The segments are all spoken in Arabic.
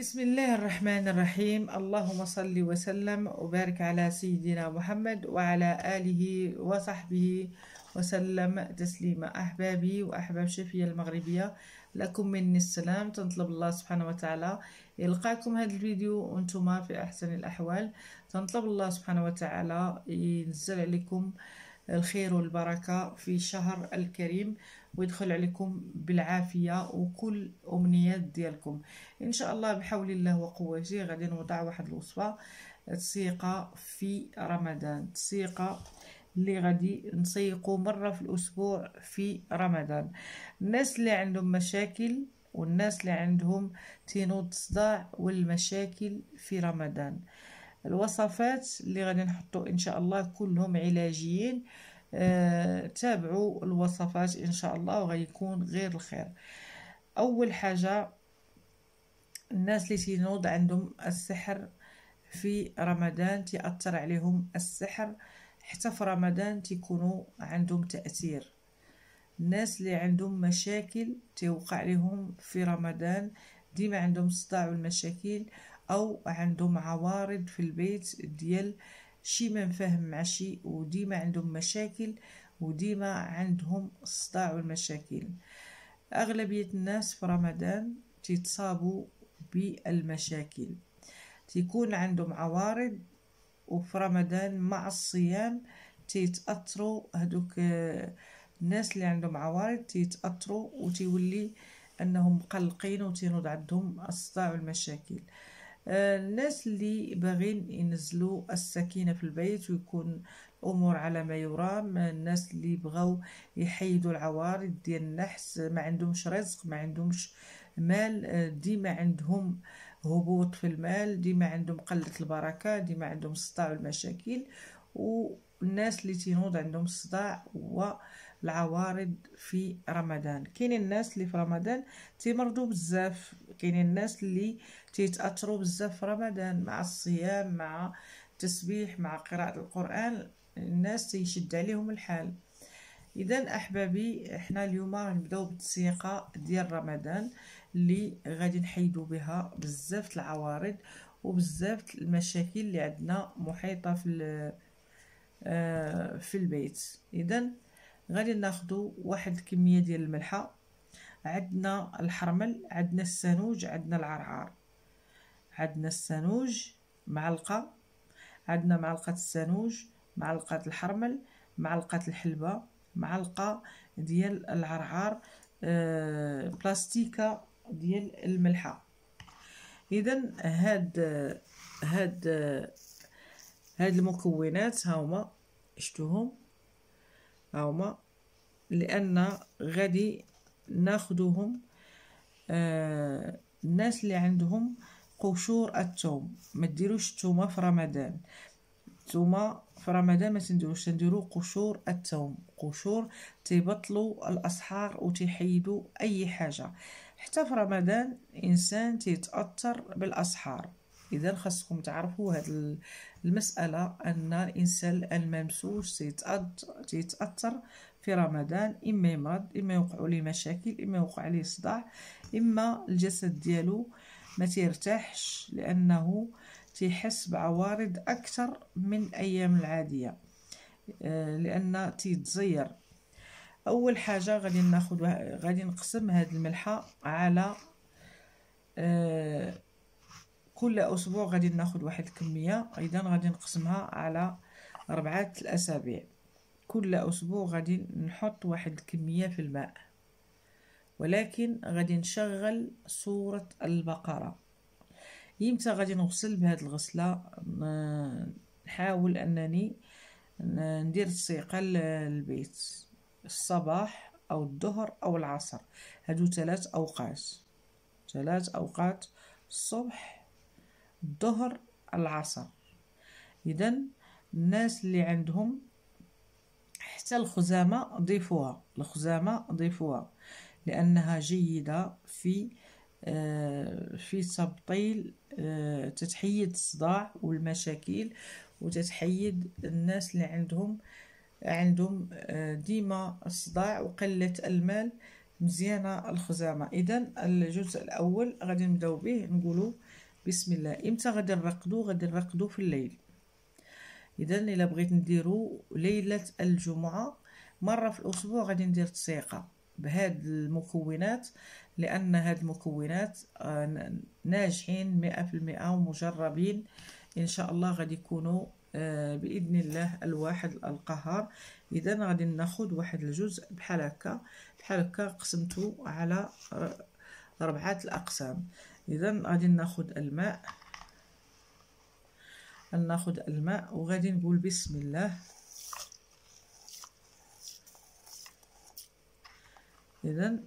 بسم الله الرحمن الرحيم اللهم صل وسلم وبارك على سيدنا محمد وعلى آله وصحبه وسلم تسليما أحبابي وأحباب شفية المغربية لكم مني السلام تنطلب الله سبحانه وتعالى يلقاكم هذا الفيديو وانتم في أحسن الأحوال تنطلب الله سبحانه وتعالى ينزل عليكم آه الخير والبركة في شهر الكريم ويدخل عليكم بالعافية وكل أمنيات ديالكم إن شاء الله بحول الله وقوته غادي نوضع واحد الوصفة تسيقة في رمضان تسيقة اللي غادي نسيقو مرة في الأسبوع في رمضان الناس اللي عندهم مشاكل والناس اللي عندهم تينوض الصداع والمشاكل في رمضان الوصفات اللي غادي نحطو ان شاء الله كلهم علاجيين آه تابعوا الوصفات ان شاء الله وغيكون غير الخير اول حاجه الناس اللي تينوض عندهم السحر في رمضان تأثر عليهم السحر حتى في رمضان تيكونوا عندهم تأثير الناس اللي عندهم مشاكل تيوقع لهم في رمضان ديما عندهم الصداع والمشاكل او عندهم عوارض في البيت ديال شي ما نفهم مع شي وديما عندهم مشاكل وديما عندهم الصداع والمشاكل اغلبيه الناس في رمضان تتصابوا بالمشاكل تيكون عندهم عوارض وفي رمضان مع الصيام تيتاثروا هذوك آه، الناس اللي عندهم عوارض تيتاثروا وتيولي انهم مقلقين وتنوض عندهم الصداع والمشاكل آه، الناس اللي باغين ينزلوا السكينه في البيت ويكون الامور على ما يرام الناس اللي بغاو يحيدوا العوارض ديال النحس ما عندهمش رزق ما عندهمش مال آه، ديما عندهم هبوط في المال ديما عندهم قله البركه ديما عندهم الصداع والمشاكل والناس اللي تينوض عندهم الصداع و العوارض في رمضان كاينين الناس اللي في رمضان تيمرضوا بزاف كاينين الناس اللي تيتاثروا بزاف في رمضان مع الصيام مع التسبيح مع قراءه القران الناس تيشد عليهم الحال اذا احبابي حنا اليوم غنبداو بالتسيقه ديال رمضان اللي غادي نحيدو بها بزاف العوارض وبزاف المشاكل اللي عندنا محيطه في آه، في البيت اذا غادي ناخدو واحد الكميه ديال الملحه عندنا الحرمل عندنا السانوج عندنا العرعار عندنا السانوج معلقه عندنا معلقه السانوج معلقه الحرمل معلقه الحلبه معلقه ديال العرعار آه، بلاستيكه ديال الملحه اذا هاد هاد هاد المكونات هاهما شفتوهم هما لان غادي ناخدهم آه الناس اللي عندهم قشور الثوم ما ديروش الثومه في رمضان الثومه في رمضان ما تنديروش تنديرو قشور الثوم قشور تبطلوا الاسحار وتحيدوا اي حاجه حتى في رمضان الانسان تيتاثر بالاسحار اذا خاصكم تعرفوا هذه المساله ان الانسان الممسوس تيتاثر في رمضان اما يمرض اما يوقع ليه مشاكل اما يوقع عليه صداع اما الجسد ديالو ما تيرتاحش لانه تيحس بعوارض اكثر من الايام العاديه آه، لان تيتزير اول حاجه غادي ناخذ غادي نقسم هاد الملحه على آه، كل أسبوع غادي ناخد واحد الكمية إذا غادي نقسمها على أربعة الأسابيع كل أسبوع غادي نحط واحد الكمية في الماء ولكن غادي نشغل صورة البقرة يمتى غادي نغسل بهاد الغسلة نحاول أنني ندير السيقة للبيت الصباح أو الظهر أو العصر هادو ثلاث أوقات ثلاث أوقات الصبح الظهر العصا اذا الناس اللي عندهم حتى الخزامة ضيفوها الخزامة ضيفوها لأنها جيدة في آه، في تبطيل آه، تتحيد الصداع والمشاكل وتتحيد الناس اللي عندهم عندهم آه، ديما الصداع وقلة المال مزيانة الخزامة إذا الجزء الأول غادي نبداو به نقولوا بسم الله امتى غادي نرقدو غادي نرقدو في الليل اذا الا بغيت نديرو ليله الجمعه مره في الاسبوع غادي ندير تسيقه بهاد المكونات لان هاد المكونات آه، ناجحين مئة في المئة ومجربين ان شاء الله غادي يكونوا آه، باذن الله الواحد القهار اذا غادي ناخد واحد الجزء بحال هكا بحال هكا قسمته على آه، ربعه الاقسام اذا غادي ناخد الماء ناخذ الماء وغادي نقول بسم الله اذا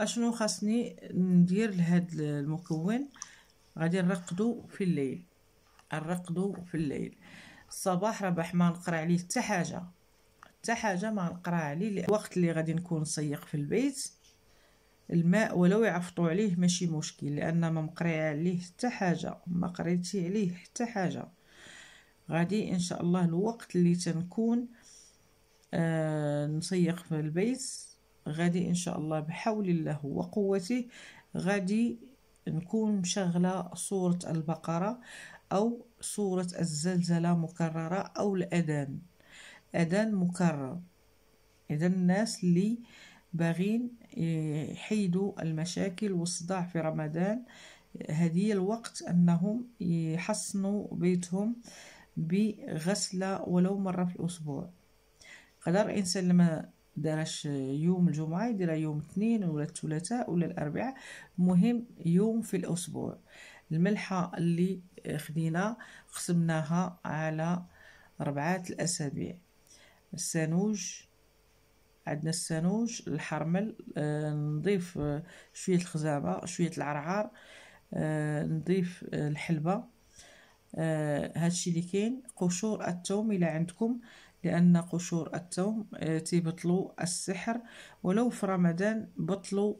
اشنو خاصني ندير لهاد المكون غادي نرقدو في الليل نرقدو في الليل الصباح راه ما نقرا عليه حتى حاجه حتى حاجه ما نقرا عليه الوقت اللي غادي نكون نسيق في البيت الماء ولو يعفطوا عليه ماشي مشكل لان ما مقري عليه حتى حاجه ما قريتي عليه حتى حاجه غادي ان شاء الله الوقت اللي تنكون آه نسيق في البيت غادي ان شاء الله بحول الله وقوته غادي نكون مشغله صوره البقره او صوره الزلزله مكرره او الاذان أذان مكرر إذا الناس اللي باغين يحيدوا المشاكل والصداع في رمضان هذه الوقت أنهم يحصنوا بيتهم بغسلة ولو مرة في الأسبوع قدر الإنسان لما دارش يوم الجمعة يدير يوم اثنين ولا الثلاثاء ولا الأربعاء مهم يوم في الأسبوع الملحة اللي خدينا قسمناها على ربعات الأسابيع السانوج عندنا السانوج الحرمل آه، نضيف آه، شويه الخزامه شويه العرعار آه، نضيف الحلبه آه هادشي اللي كاين قشور التوم الى عندكم لان قشور التوم تيبطلوا السحر ولو في رمضان بطلوا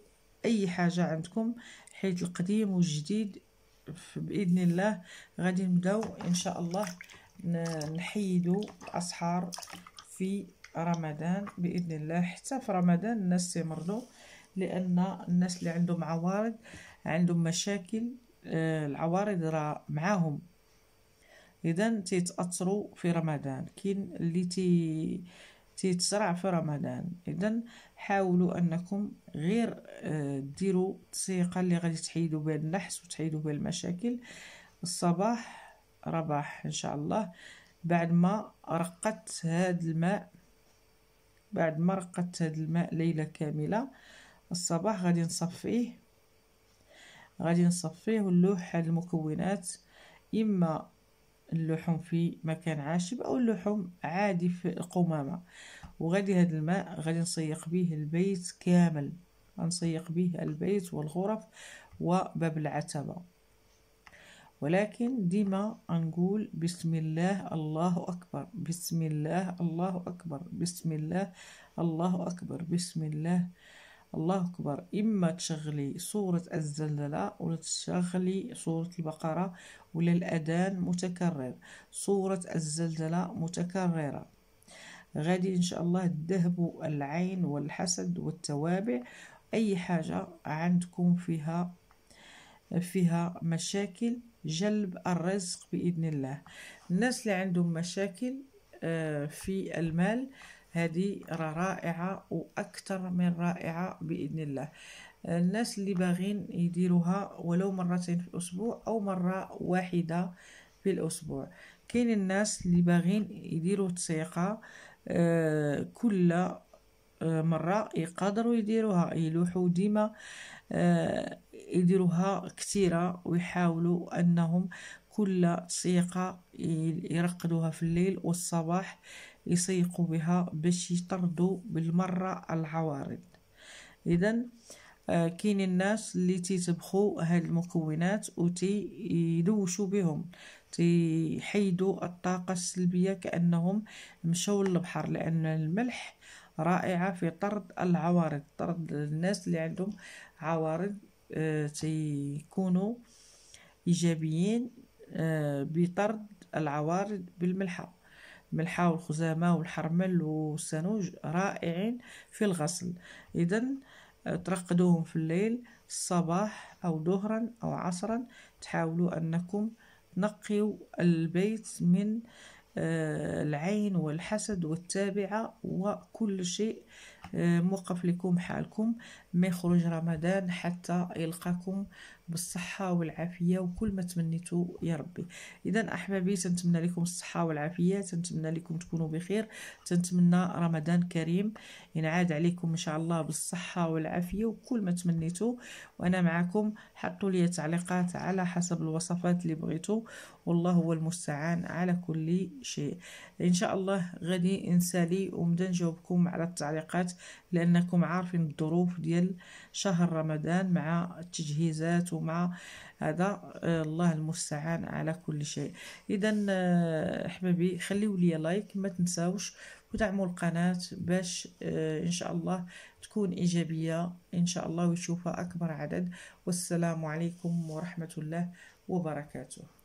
اي حاجه عندكم حيت القديم والجديد باذن الله غادي نبداو ان شاء الله نحيدوا الاسحار في رمضان باذن الله حتى في رمضان الناس استمروا لان الناس اللي عندهم عوارض عندهم مشاكل آه، العوارض راه معاهم اذا تيتاثروا في رمضان كاين اللي تي تيتسرع في رمضان اذا حاولوا انكم غير آه، ديروا التسيقه اللي غادي تحيدوا بها النحس وتحيدوا بها المشاكل الصباح رباح ان شاء الله بعد ما رقدت هاد الماء بعد ما رقدت هاد الماء ليلة كاملة الصباح غادي نصفيه غادي نصفيه ونلوح هاد المكونات إما اللحوم في مكان عاشب أو اللحوم عادي في القمامة وغادي هاد الماء غادي نسيق به البيت كامل غنسيق به البيت والغرف وباب العتبة ولكن ديما نقول بسم الله الله أكبر بسم الله الله أكبر بسم الله الله أكبر بسم الله الله أكبر إما تشغلي صورة الزلزلة ولا تشغلي صورة البقرة ولا الأذان متكرر صورة الزلزلة متكررة غادي إن شاء الله الذهب العين والحسد والتوابع أي حاجة عندكم فيها فيها مشاكل جلب الرزق بإذن الله الناس اللي عندهم مشاكل آه، في المال هذه رائعة وأكثر من رائعة بإذن الله الناس اللي باغين يديروها ولو مرتين في الأسبوع أو مرة واحدة في الأسبوع كاين الناس اللي باغين يديروا تسيقة آه، كل آه، مرة يقدروا يديروها يلوحوا ديما يديروها كثيرة ويحاولوا أنهم كل سيقة يرقدوها في الليل والصباح يسيقوا بها باش يطردوا بالمرة العوارض إذا آه، كاين الناس اللي تيتبخوا هاد المكونات وتيدوشوا بهم تيحيدوا الطاقة السلبية كأنهم مشاو للبحر لأن الملح رائعة في طرد العوارض طرد الناس اللي عندهم عوارض آه، تيكونوا ايجابيين آه، بطرد العوارض بالملحه الملحه والخزامه والحرمل والسنوج رائعين في الغسل اذا آه، ترقدوهم في الليل الصباح او ظهرا او عصرا تحاولوا انكم تنقيوا البيت من العين والحسد والتابعه وكل شيء آه، موقف لكم حالكم ما يخرج رمضان حتى يلقاكم بالصحة والعافية وكل ما تمنيتو يا ربي إذا أحبابي تنتمنى لكم الصحة والعافية تنتمنى لكم تكونوا بخير تنتمنى رمضان كريم ينعاد عليكم إن شاء الله بالصحة والعافية وكل ما تمنيتو وأنا معكم حطوا لي تعليقات على حسب الوصفات اللي بغيتو والله هو المستعان على كل شيء إن شاء الله غادي نسالي ومدا نجاوبكم على التعليقات لأنكم عارفين الظروف ديال شهر رمضان مع التجهيزات ومع هذا آه، الله المستعان على كل شيء إذا آه، أحبابي خليوا لي لايك ما تنساوش ودعموا القناة باش آه، إن شاء الله تكون إيجابية إن شاء الله ويشوفها أكبر عدد والسلام عليكم ورحمة الله وبركاته